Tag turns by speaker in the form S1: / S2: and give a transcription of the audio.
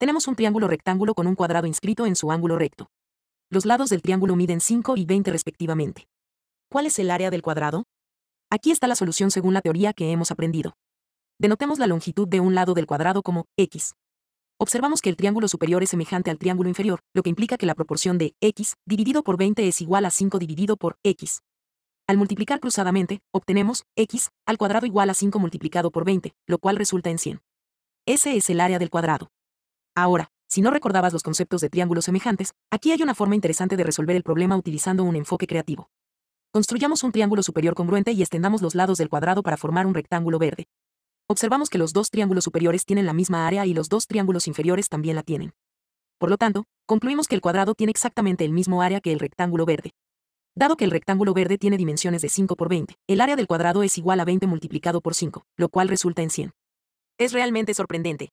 S1: Tenemos un triángulo rectángulo con un cuadrado inscrito en su ángulo recto. Los lados del triángulo miden 5 y 20 respectivamente. ¿Cuál es el área del cuadrado? Aquí está la solución según la teoría que hemos aprendido. Denotemos la longitud de un lado del cuadrado como x. Observamos que el triángulo superior es semejante al triángulo inferior, lo que implica que la proporción de x dividido por 20 es igual a 5 dividido por x. Al multiplicar cruzadamente, obtenemos x al cuadrado igual a 5 multiplicado por 20, lo cual resulta en 100. Ese es el área del cuadrado. Ahora, si no recordabas los conceptos de triángulos semejantes, aquí hay una forma interesante de resolver el problema utilizando un enfoque creativo. Construyamos un triángulo superior congruente y extendamos los lados del cuadrado para formar un rectángulo verde. Observamos que los dos triángulos superiores tienen la misma área y los dos triángulos inferiores también la tienen. Por lo tanto, concluimos que el cuadrado tiene exactamente el mismo área que el rectángulo verde. Dado que el rectángulo verde tiene dimensiones de 5 por 20, el área del cuadrado es igual a 20 multiplicado por 5, lo cual resulta en 100.
S2: Es realmente sorprendente.